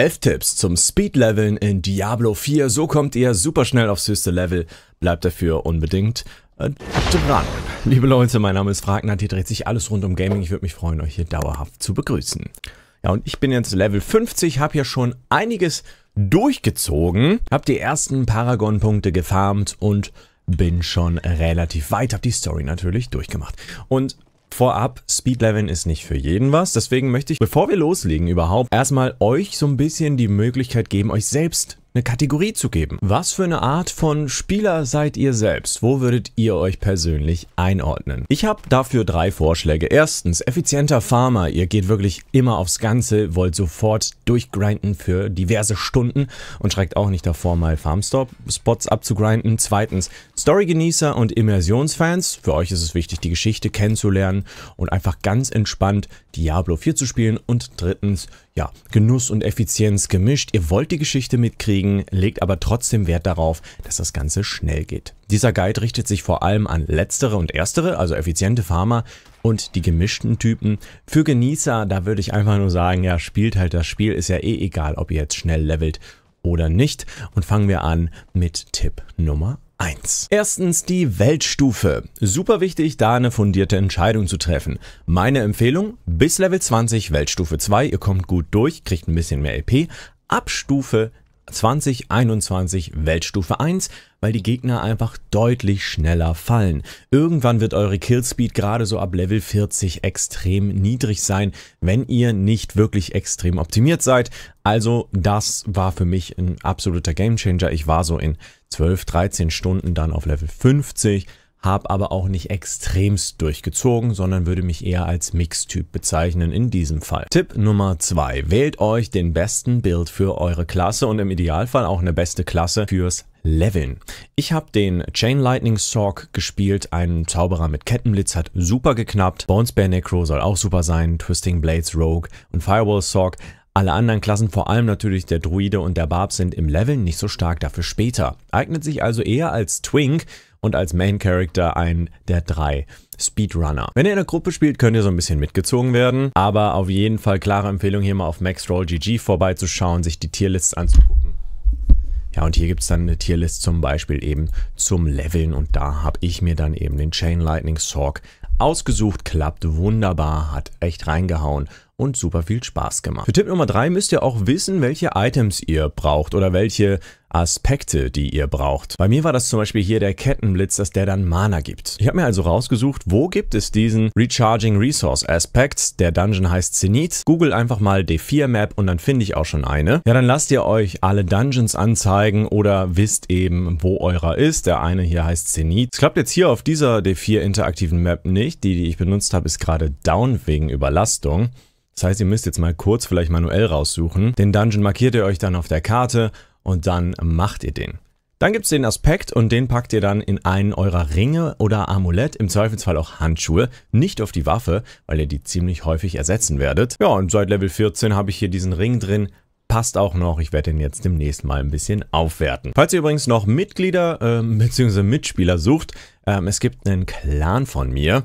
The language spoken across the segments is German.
11 Tipps zum Speedleveln in Diablo 4. So kommt ihr super schnell aufs höchste Level. Bleibt dafür unbedingt äh, dran. Liebe Leute, mein Name ist Fragnant. Hier dreht sich alles rund um Gaming. Ich würde mich freuen, euch hier dauerhaft zu begrüßen. Ja, und ich bin jetzt Level 50, habe ja schon einiges durchgezogen, habe die ersten Paragon-Punkte gefarmt und bin schon relativ weit, habe die Story natürlich durchgemacht. Und Vorab, Speedleveln ist nicht für jeden was, deswegen möchte ich, bevor wir loslegen überhaupt, erstmal euch so ein bisschen die Möglichkeit geben, euch selbst eine Kategorie zu geben. Was für eine Art von Spieler seid ihr selbst? Wo würdet ihr euch persönlich einordnen? Ich habe dafür drei Vorschläge. Erstens, effizienter Farmer. Ihr geht wirklich immer aufs Ganze, wollt sofort durchgrinden für diverse Stunden und schreckt auch nicht davor, mal Farmstop-Spots abzugrinden. Zweitens, Storygenießer und Immersionsfans, für euch ist es wichtig, die Geschichte kennenzulernen und einfach ganz entspannt Diablo 4 zu spielen. Und drittens, ja, Genuss und Effizienz gemischt. Ihr wollt die Geschichte mitkriegen, legt aber trotzdem Wert darauf, dass das Ganze schnell geht. Dieser Guide richtet sich vor allem an letztere und erstere, also effiziente Farmer und die gemischten Typen. Für Genießer, da würde ich einfach nur sagen, ja, spielt halt das Spiel, ist ja eh egal, ob ihr jetzt schnell levelt oder nicht. Und fangen wir an mit Tipp Nummer 1. 1. Erstens die Weltstufe. Super wichtig, da eine fundierte Entscheidung zu treffen. Meine Empfehlung, bis Level 20 Weltstufe 2, ihr kommt gut durch, kriegt ein bisschen mehr EP. Ab Stufe 2021 Weltstufe 1, weil die Gegner einfach deutlich schneller fallen. Irgendwann wird eure Killspeed gerade so ab Level 40 extrem niedrig sein, wenn ihr nicht wirklich extrem optimiert seid. Also das war für mich ein absoluter Gamechanger. Ich war so in 12, 13 Stunden dann auf Level 50 habe aber auch nicht extremst durchgezogen, sondern würde mich eher als Mix-Typ bezeichnen in diesem Fall. Tipp Nummer zwei: Wählt euch den besten Build für eure Klasse und im Idealfall auch eine beste Klasse fürs leveln. Ich habe den Chain Lightning Sork gespielt, ein Zauberer mit Kettenblitz hat super geknappt, Bones Bear Necro soll auch super sein, Twisting Blades Rogue und Firewall Sork alle anderen Klassen, vor allem natürlich der Druide und der Barb, sind im Leveln nicht so stark, dafür später. Eignet sich also eher als Twink und als Main Character einen der drei Speedrunner. Wenn ihr in der Gruppe spielt, könnt ihr so ein bisschen mitgezogen werden, aber auf jeden Fall klare Empfehlung hier mal auf MaxRollGG vorbeizuschauen, sich die Tierlists anzugucken. Ja, und hier gibt es dann eine Tierlist zum Beispiel eben zum Leveln und da habe ich mir dann eben den Chain Lightning Sorg ausgesucht, klappt wunderbar, hat echt reingehauen und super viel Spaß gemacht. Für Tipp Nummer drei müsst ihr auch wissen, welche Items ihr braucht oder welche Aspekte, die ihr braucht. Bei mir war das zum Beispiel hier der Kettenblitz, dass der dann Mana gibt. Ich habe mir also rausgesucht, wo gibt es diesen Recharging Resource Aspekt. Der Dungeon heißt Zenith. Google einfach mal D4 Map und dann finde ich auch schon eine. Ja, dann lasst ihr euch alle Dungeons anzeigen oder wisst eben, wo eurer ist. Der eine hier heißt Zenith. Es klappt jetzt hier auf dieser D4 interaktiven Map nicht. Die, die ich benutzt habe, ist gerade down wegen Überlastung. Das heißt, ihr müsst jetzt mal kurz vielleicht manuell raussuchen. Den Dungeon markiert ihr euch dann auf der Karte und dann macht ihr den. Dann gibt es den Aspekt und den packt ihr dann in einen eurer Ringe oder Amulett, im Zweifelsfall auch Handschuhe, nicht auf die Waffe, weil ihr die ziemlich häufig ersetzen werdet. Ja, und seit Level 14 habe ich hier diesen Ring drin, passt auch noch. Ich werde den jetzt demnächst mal ein bisschen aufwerten. Falls ihr übrigens noch Mitglieder äh, bzw. Mitspieler sucht, ähm, es gibt einen Clan von mir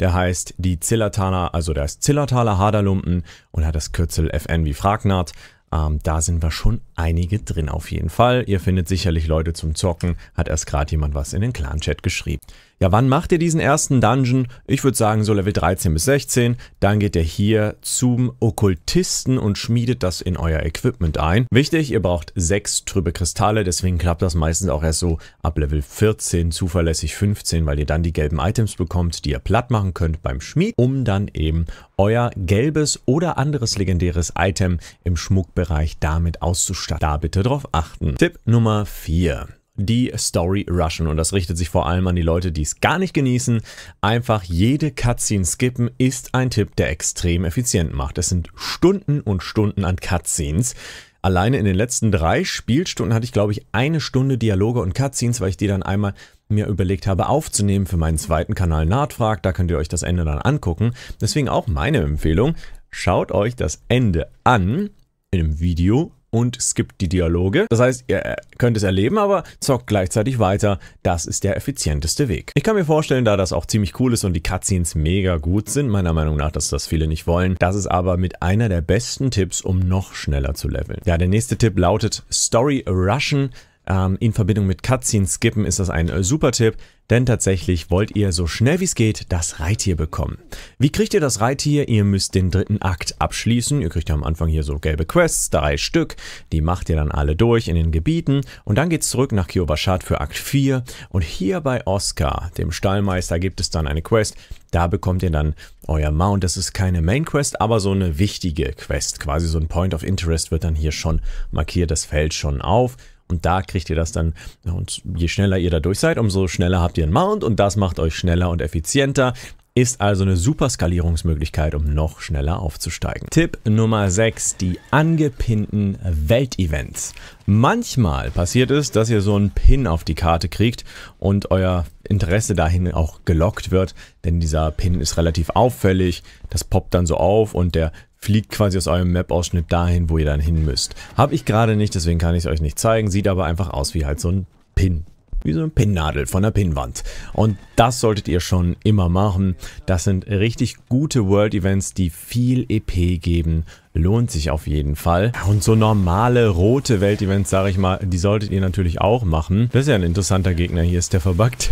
der heißt die Zillertaler, also der ist Zillertaler Haderlumpen und hat das Kürzel FN wie Fragnard. Ähm, da sind wir schon einige drin auf jeden Fall. Ihr findet sicherlich Leute zum Zocken, hat erst gerade jemand was in den Clan-Chat geschrieben. Ja, wann macht ihr diesen ersten Dungeon? Ich würde sagen so Level 13 bis 16. Dann geht ihr hier zum Okkultisten und schmiedet das in euer Equipment ein. Wichtig, ihr braucht sechs trübe Kristalle, deswegen klappt das meistens auch erst so ab Level 14, zuverlässig 15, weil ihr dann die gelben Items bekommt, die ihr platt machen könnt beim Schmied, um dann eben euer gelbes oder anderes legendäres Item im Schmuckbereich damit auszustatten. Da bitte drauf achten. Tipp Nummer 4 die Story rushen. Und das richtet sich vor allem an die Leute, die es gar nicht genießen. Einfach jede Cutscene skippen ist ein Tipp, der extrem effizient macht. Es sind Stunden und Stunden an Cutscenes. Alleine in den letzten drei Spielstunden hatte ich, glaube ich, eine Stunde Dialoge und Cutscenes, weil ich die dann einmal mir überlegt habe aufzunehmen für meinen zweiten Kanal Nahtfrag. Da könnt ihr euch das Ende dann angucken. Deswegen auch meine Empfehlung, schaut euch das Ende an in einem Video und skippt die Dialoge. Das heißt, ihr äh, könnt es erleben, aber zockt gleichzeitig weiter. Das ist der effizienteste Weg. Ich kann mir vorstellen, da das auch ziemlich cool ist und die Cutscenes mega gut sind, meiner Meinung nach, dass das viele nicht wollen. Das ist aber mit einer der besten Tipps, um noch schneller zu leveln. Ja, der nächste Tipp lautet Story Rushen ähm, in Verbindung mit Cutscenes skippen ist das ein äh, super Tipp. Denn tatsächlich wollt ihr so schnell wie es geht das Reittier bekommen. Wie kriegt ihr das Reittier? Ihr müsst den dritten Akt abschließen. Ihr kriegt ja am Anfang hier so gelbe Quests, drei Stück. Die macht ihr dann alle durch in den Gebieten. Und dann geht's zurück nach Kyobashat für Akt 4. Und hier bei Oscar, dem Stallmeister, gibt es dann eine Quest. Da bekommt ihr dann euer Mount. Das ist keine Main Quest, aber so eine wichtige Quest. Quasi so ein Point of Interest wird dann hier schon markiert. Das fällt schon auf. Und da kriegt ihr das dann. Und je schneller ihr da durch seid, umso schneller habt ihr einen Mount und das macht euch schneller und effizienter. Ist also eine super Skalierungsmöglichkeit, um noch schneller aufzusteigen. Tipp Nummer 6, die angepinnten Weltevents. Manchmal passiert es, dass ihr so einen Pin auf die Karte kriegt und euer Interesse dahin auch gelockt wird, denn dieser Pin ist relativ auffällig, das poppt dann so auf und der fliegt quasi aus eurem Map-Ausschnitt dahin, wo ihr dann hin müsst. Habe ich gerade nicht, deswegen kann ich es euch nicht zeigen, sieht aber einfach aus wie halt so ein Pin. Wie so eine Pinnadel von der Pinnwand. Und das solltet ihr schon immer machen. Das sind richtig gute World-Events, die viel EP geben. Lohnt sich auf jeden Fall. Und so normale rote Welt-Events, sage ich mal, die solltet ihr natürlich auch machen. Das ist ja ein interessanter Gegner. Hier ist der verbuggt.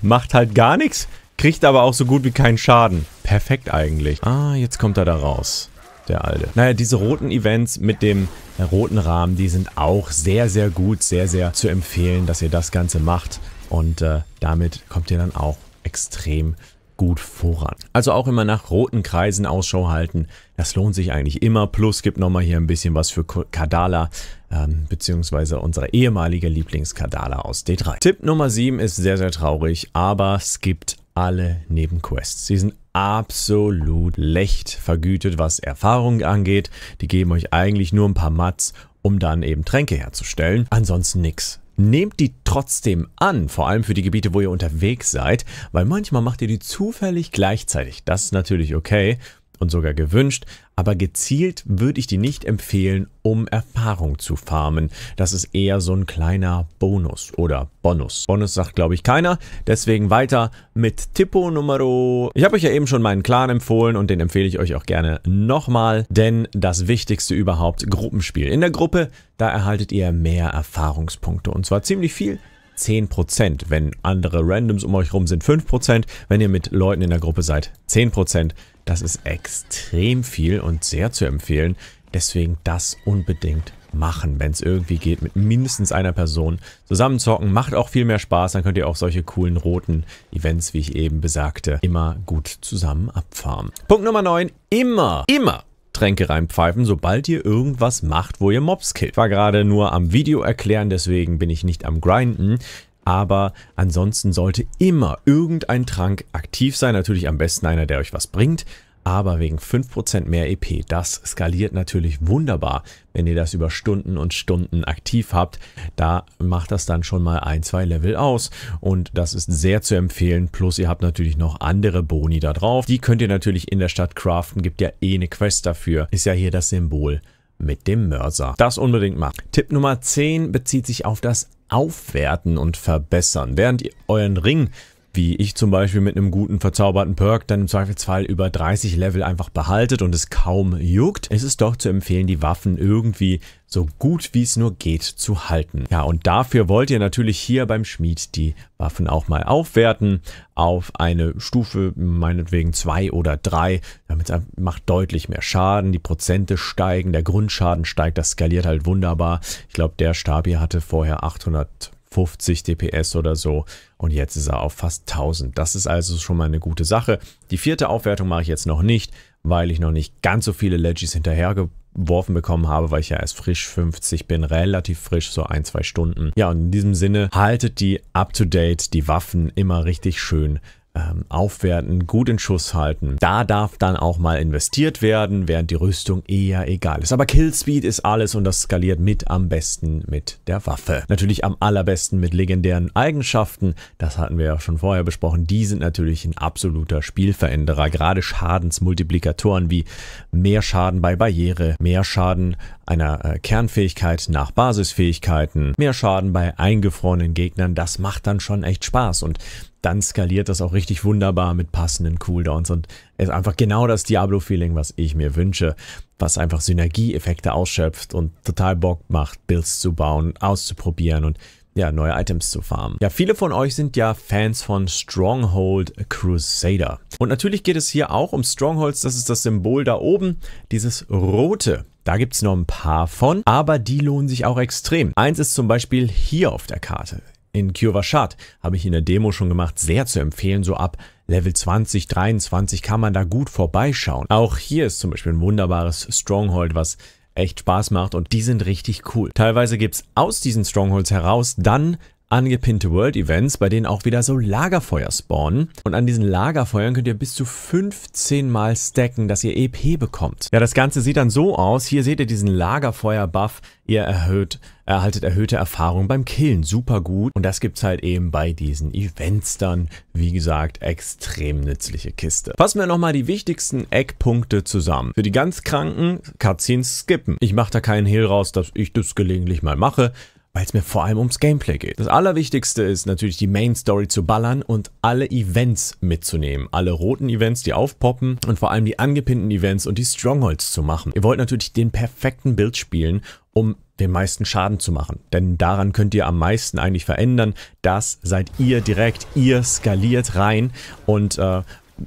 Macht halt gar nichts, kriegt aber auch so gut wie keinen Schaden. Perfekt eigentlich. Ah, jetzt kommt er da raus der Alte. Naja, diese roten Events mit dem äh, roten Rahmen, die sind auch sehr, sehr gut, sehr, sehr zu empfehlen, dass ihr das Ganze macht. Und äh, damit kommt ihr dann auch extrem gut voran. Also auch immer nach roten Kreisen Ausschau halten. Das lohnt sich eigentlich immer. Plus gibt nochmal hier ein bisschen was für Kadala, ähm, beziehungsweise unsere ehemalige Lieblingskadala aus D3. Tipp Nummer 7 ist sehr, sehr traurig, aber es gibt alle Nebenquests. Sie sind absolut lecht vergütet, was Erfahrung angeht. Die geben euch eigentlich nur ein paar Mats, um dann eben Tränke herzustellen. Ansonsten nix. Nehmt die trotzdem an, vor allem für die Gebiete, wo ihr unterwegs seid, weil manchmal macht ihr die zufällig gleichzeitig. Das ist natürlich okay und sogar gewünscht, aber gezielt würde ich die nicht empfehlen, um Erfahrung zu farmen. Das ist eher so ein kleiner Bonus oder Bonus. Bonus sagt, glaube ich, keiner. Deswegen weiter mit Tippo Numero. Ich habe euch ja eben schon meinen Clan empfohlen und den empfehle ich euch auch gerne nochmal, denn das Wichtigste überhaupt, Gruppenspiel. In der Gruppe, da erhaltet ihr mehr Erfahrungspunkte und zwar ziemlich viel. 10%. Wenn andere Randoms um euch rum sind, 5%. Wenn ihr mit Leuten in der Gruppe seid, 10%. Das ist extrem viel und sehr zu empfehlen. Deswegen das unbedingt machen, wenn es irgendwie geht, mit mindestens einer Person. Zusammenzocken macht auch viel mehr Spaß, dann könnt ihr auch solche coolen roten Events, wie ich eben besagte, immer gut zusammen abfahren. Punkt Nummer 9, immer, immer Getränke reinpfeifen, sobald ihr irgendwas macht, wo ihr Mobs killt. Ich war gerade nur am Video erklären, deswegen bin ich nicht am Grinden. Aber ansonsten sollte immer irgendein Trank aktiv sein. Natürlich am besten einer, der euch was bringt aber wegen 5% mehr EP. Das skaliert natürlich wunderbar, wenn ihr das über Stunden und Stunden aktiv habt. Da macht das dann schon mal ein, zwei Level aus und das ist sehr zu empfehlen. Plus ihr habt natürlich noch andere Boni da drauf. Die könnt ihr natürlich in der Stadt craften, gibt ja eh eine Quest dafür. Ist ja hier das Symbol mit dem Mörser. Das unbedingt macht. Tipp Nummer 10 bezieht sich auf das Aufwerten und Verbessern. Während ihr euren Ring wie ich zum Beispiel mit einem guten verzauberten Perk dann im Zweifelsfall über 30 Level einfach behaltet und es kaum juckt, ist es doch zu empfehlen, die Waffen irgendwie so gut wie es nur geht zu halten. Ja, und dafür wollt ihr natürlich hier beim Schmied die Waffen auch mal aufwerten auf eine Stufe, meinetwegen zwei oder drei. Damit es macht deutlich mehr Schaden, die Prozente steigen, der Grundschaden steigt, das skaliert halt wunderbar. Ich glaube, der Stab hier hatte vorher 800 50 DPS oder so. Und jetzt ist er auf fast 1000. Das ist also schon mal eine gute Sache. Die vierte Aufwertung mache ich jetzt noch nicht, weil ich noch nicht ganz so viele Legis hinterhergeworfen bekommen habe, weil ich ja erst frisch 50 bin, relativ frisch, so ein, zwei Stunden. Ja, und in diesem Sinne haltet die up-to-date, die Waffen immer richtig schön ähm, aufwerten, gut in Schuss halten. Da darf dann auch mal investiert werden, während die Rüstung eher egal ist. Aber Killspeed ist alles und das skaliert mit am besten mit der Waffe. Natürlich am allerbesten mit legendären Eigenschaften. Das hatten wir ja schon vorher besprochen. Die sind natürlich ein absoluter Spielveränderer. Gerade Schadensmultiplikatoren wie mehr Schaden bei Barriere, mehr Schaden einer äh, Kernfähigkeit nach Basisfähigkeiten, mehr Schaden bei eingefrorenen Gegnern, das macht dann schon echt Spaß und dann skaliert das auch richtig wunderbar mit passenden Cooldowns und ist einfach genau das Diablo-Feeling, was ich mir wünsche, was einfach Synergieeffekte ausschöpft und total Bock macht, Builds zu bauen, auszuprobieren und ja, neue Items zu farmen. Ja, viele von euch sind ja Fans von Stronghold Crusader. Und natürlich geht es hier auch um Strongholds, das ist das Symbol da oben, dieses rote. Da gibt es noch ein paar von, aber die lohnen sich auch extrem. Eins ist zum Beispiel hier auf der Karte. In Kyovashat habe ich in der Demo schon gemacht, sehr zu empfehlen, so ab Level 20, 23 kann man da gut vorbeischauen. Auch hier ist zum Beispiel ein wunderbares Stronghold, was echt Spaß macht und die sind richtig cool. Teilweise gibt es aus diesen Strongholds heraus dann angepinnte World Events, bei denen auch wieder so Lagerfeuer spawnen. Und an diesen Lagerfeuern könnt ihr bis zu 15 mal stacken, dass ihr EP bekommt. Ja, das Ganze sieht dann so aus. Hier seht ihr diesen Lagerfeuer-Buff. Ihr erhöht, erhaltet erhöhte Erfahrung beim Killen. Super gut. Und das gibt's halt eben bei diesen Events dann. Wie gesagt, extrem nützliche Kiste. Fassen wir nochmal die wichtigsten Eckpunkte zusammen. Für die ganz Kranken, Cutscenes skippen. Ich mache da keinen Hehl raus, dass ich das gelegentlich mal mache weil es mir vor allem ums Gameplay geht. Das Allerwichtigste ist natürlich die Main Story zu ballern und alle Events mitzunehmen. Alle roten Events, die aufpoppen und vor allem die angepinnten Events und die Strongholds zu machen. Ihr wollt natürlich den perfekten Bild spielen, um den meisten Schaden zu machen. Denn daran könnt ihr am meisten eigentlich verändern. Das seid ihr direkt, ihr skaliert rein und äh,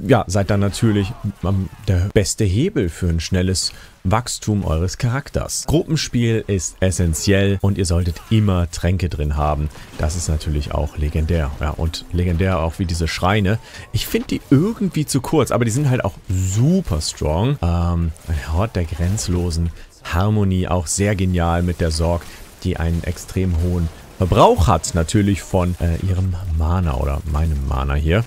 ja, seid dann natürlich ähm, der beste Hebel für ein schnelles Wachstum eures Charakters. Gruppenspiel ist essentiell und ihr solltet immer Tränke drin haben. Das ist natürlich auch legendär. Ja, und legendär auch wie diese Schreine. Ich finde die irgendwie zu kurz, aber die sind halt auch super strong. Ähm, ein Hort der grenzlosen Harmonie, auch sehr genial mit der Sorg, die einen extrem hohen Verbrauch hat, natürlich von äh, ihrem Mana oder meinem Mana hier.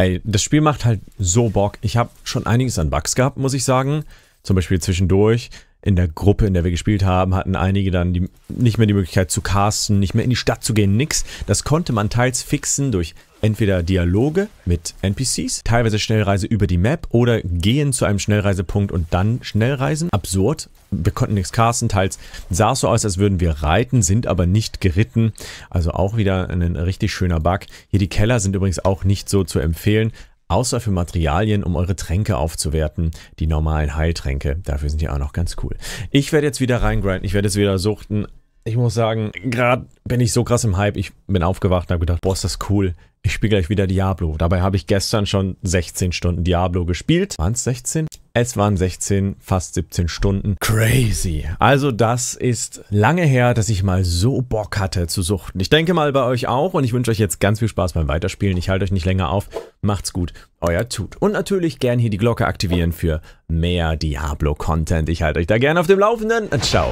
Ey, das Spiel macht halt so Bock. Ich habe schon einiges an Bugs gehabt, muss ich sagen. Zum Beispiel zwischendurch in der Gruppe, in der wir gespielt haben, hatten einige dann die, nicht mehr die Möglichkeit zu casten, nicht mehr in die Stadt zu gehen, nix. Das konnte man teils fixen durch entweder Dialoge mit NPCs, teilweise Schnellreise über die Map oder gehen zu einem Schnellreisepunkt und dann Schnellreisen. Absurd. Wir konnten nichts casten, teils sah es so aus, als würden wir reiten, sind aber nicht geritten. Also auch wieder ein richtig schöner Bug. Hier die Keller sind übrigens auch nicht so zu empfehlen außer für Materialien, um eure Tränke aufzuwerten, die normalen Heiltränke. Dafür sind die auch noch ganz cool. Ich werde jetzt wieder reingrinden, ich werde jetzt wieder suchten, ich muss sagen, gerade bin ich so krass im Hype. Ich bin aufgewacht und habe gedacht, boah, ist das cool. Ich spiele gleich wieder Diablo. Dabei habe ich gestern schon 16 Stunden Diablo gespielt. Waren es 16? Es waren 16, fast 17 Stunden. Crazy. Also das ist lange her, dass ich mal so Bock hatte zu suchten. Ich denke mal bei euch auch und ich wünsche euch jetzt ganz viel Spaß beim Weiterspielen. Ich halte euch nicht länger auf. Macht's gut. Euer Tut. Und natürlich gern hier die Glocke aktivieren für mehr Diablo-Content. Ich halte euch da gern auf dem Laufenden. Ciao.